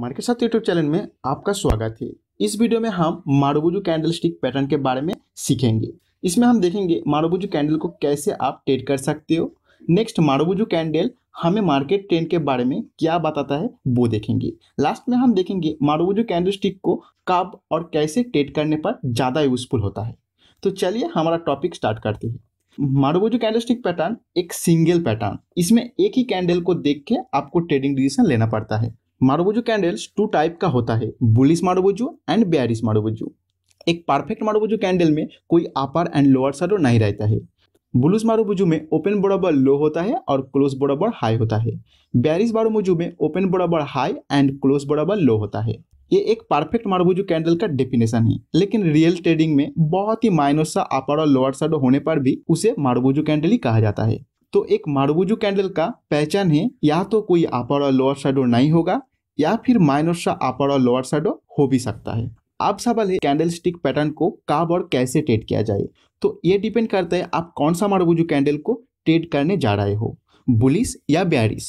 market साथ YouTube channel में आपका स्वागत है इस वीडियो में हम मारोबुजू कैंडल स्टिक पैटर्न के बारे में सीखेंगे इसमें हम देखेंगे मारोबुजू कैंडल को कैसे आप ट्रेड कर सकते हो नेक्स्ट मारोबुजू कैंडल हमें मार्केट ट्रेंड के बारे में क्या बताता है वो देखेंगे लास्ट में हम देखेंगे मारोबुजू कैंडल स्टिक को कब और कैसे ट्रेड करने पर ज़्यादा यूजफुल होता है तो चलिए हमारा टॉपिक स्टार्ट करते हैं कैंडल स्टिक पैटर्न एक सिंगल पैटर्न इसमें एक ही कैंडल को देख के आपको ट्रेडिंग डिसीजन लेना पड़ता है मारुबोजू कैंडल्स टू टाइप का होता है bullish marubozu and bearish marubozu एक परफेक्ट मारुबोजू कैंडल में कोई अपर एंड लोअर शैडो नहीं रहता है बुलुस मारूबुजू में ओपन बराबर लो होता है और क्लोज बराबर हाई होता है बियरिस बारूमुजू में ओपन बराबर हाई एंड क्लोज बराबर लो होता है ये एक परफेक्ट मारूबुजू कैंडल का डेफिनेशन है लेकिन रियल ट्रेडिंग में बहुत ही माइनस सा अपर और लोअर साइड होने पर भी उसे मारूबुजू कैंडल ही कहा जाता है तो एक मारबूजू कैंडल का पहचान है या तो कोई अपर और लोअर साइड नहीं होगा या फिर माइनस सा अपर और लोअर शैडो हो भी सकता है आप सवाल है कैंडल स्टिक पैटर्न को कब और कैसे ट्रेड किया जाए तो ये डिपेंड करता है आप कौन सा मारबुजू कैंडल को ट्रेड करने जा रहे हो बुलिस या बैरिस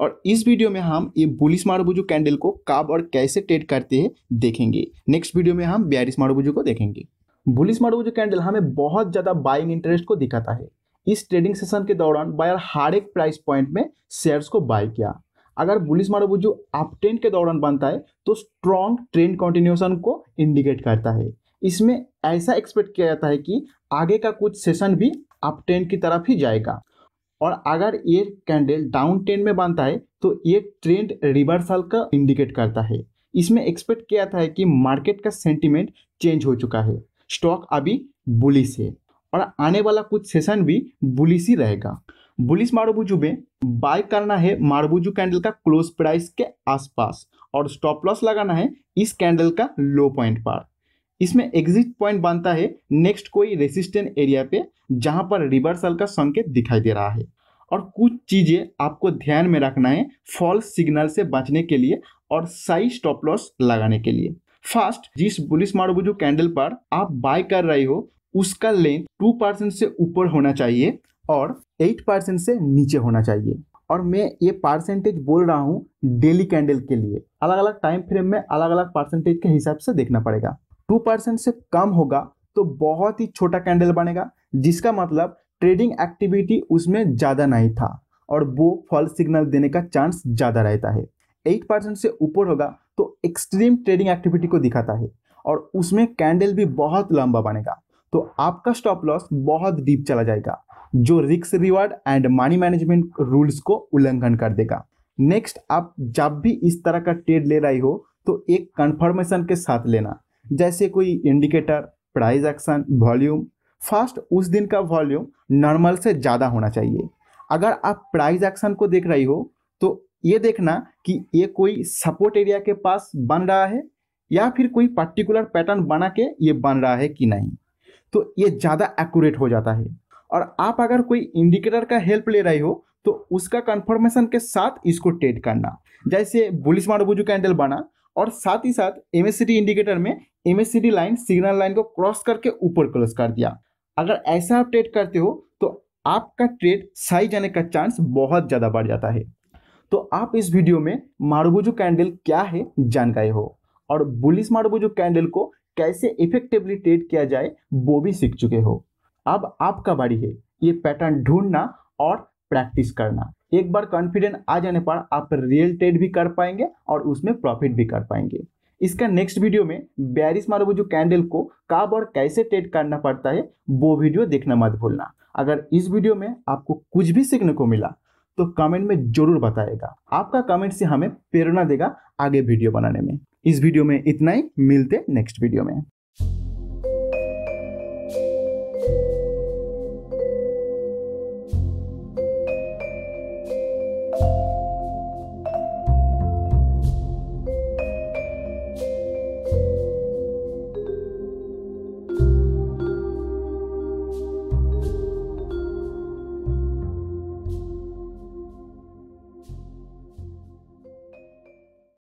और इस वीडियो में हम ये बुलिस मारबुजू कैंडल को कब और कैसे ट्रेड करते हैं देखेंगे नेक्स्ट वीडियो में हम बैरिस मारबुजू को देखेंगे बुलिस मारबुजू कैंडल हमें बहुत ज़्यादा बाइंग इंटरेस्ट को दिखाता है इस ट्रेडिंग सेशन के दौरान बायर हर एक प्राइस पॉइंट में शेयर्स को बाय किया अगर बुलिस मारो जो अप ट्रेंड के दौरान बनता है तो स्ट्रॉन्ग ट्रेंड कॉन्टिन्यूशन को इंडिकेट करता है इसमें ऐसा एक्सपेक्ट किया जाता है कि आगे का कुछ सेशन भी अप ट्रेंड की तरफ ही जाएगा और अगर ये कैंडल डाउन ट्रेंड में बनता है तो ये ट्रेंड रिवर्सल का इंडिकेट करता है इसमें एक्सपेक्ट किया था कि मार्केट का सेंटिमेंट चेंज हो चुका है स्टॉक अभी बुलिस है और आने वाला कुछ सेशन भी बुलिस ही रहेगा बुलिस मारुबुजू में बाय करना है मारबूजू कैंडल का क्लोज प्राइस के आसपास और स्टॉप लॉस लगाना है इस कैंडल का लो पॉइंट पर इसमें एग्जिट पॉइंट बनता है नेक्स्ट कोई रेसिस्टेंट एरिया पे जहां पर रिवर्सल का संकेत दिखाई दे रहा है और कुछ चीज़ें आपको ध्यान में रखना है फॉल्स सिग्नल से बचने के लिए और सही स्टॉप लॉस लगाने के लिए फर्स्ट जिस बुलिस मारबूजू कैंडल पर आप बाय कर रहे हो उसका लेंथ टू परसेंट से ऊपर होना चाहिए और एट परसेंट से नीचे होना चाहिए और मैं ये परसेंटेज बोल रहा हूँ डेली कैंडल के लिए अलग अलग टाइम फ्रेम में अलग अलग परसेंटेज के हिसाब से देखना पड़ेगा टू परसेंट से कम होगा तो बहुत ही छोटा कैंडल बनेगा जिसका मतलब ट्रेडिंग एक्टिविटी उसमें ज़्यादा नहीं था और वो फॉल सिग्नल देने का चांस ज़्यादा रहता है एट परसेंट से ऊपर होगा तो एक्सट्रीम ट्रेडिंग एक्टिविटी को दिखाता है और उसमें कैंडल भी बहुत लंबा बनेगा तो आपका स्टॉप लॉस बहुत डीप चला जाएगा जो रिक्स reward and money management rules को उल्लंघन कर देगा नेक्स्ट आप जब भी इस तरह का ट्रेड ले रही हो तो एक कंफर्मेशन के साथ लेना जैसे कोई indicator price action volume first उस दिन का वॉल्यूम नॉर्मल से ज़्यादा होना चाहिए अगर आप प्राइस एक्शन को देख रही हो तो ये देखना कि ये कोई सपोर्ट एरिया के पास बन रहा है या फिर कोई पर्टिकुलर पैटर्न बना के ये बन रहा है कि नहीं तो ये ज़्यादा एक्यूरेट हो जाता है और आप अगर कोई इंडिकेटर का हेल्प ले रही हो तो उसका कंफर्मेशन के साथ इसको ट्रेड करना जैसे बुलिस मारबुजू कैंडल बना और साथ ही साथ एम इंडिकेटर में एम लाइन सिग्नल लाइन को क्रॉस करके ऊपर क्लोज कर दिया अगर ऐसा आप ट्रेड करते हो तो आपका ट्रेड सही जाने का चांस बहुत ज़्यादा बढ़ जाता है तो आप इस वीडियो में मारबुजू कैंडल क्या है जान गए हो और बुलिस मारबुजू कैंडल को कैसे इफेक्टिवली ट्रेड किया जाए वो भी सीख चुके हो अब आपका बारी है ये पैटर्न ढूंढना और प्रैक्टिस करना एक बार कॉन्फिडेंट आ जाने पर आप रियल ट्रेड भी कर पाएंगे और उसमें प्रॉफिट भी कर पाएंगे इसका नेक्स्ट वीडियो में बैरिस जो कैंडल को कब और कैसे ट्रेड करना पड़ता है वो वीडियो देखना मत भूलना अगर इस वीडियो में आपको कुछ भी सीखने को मिला तो कमेंट में जरूर बताएगा आपका कमेंट से हमें प्रेरणा देगा आगे वीडियो बनाने में इस वीडियो में इतना ही मिलते नेक्स्ट वीडियो में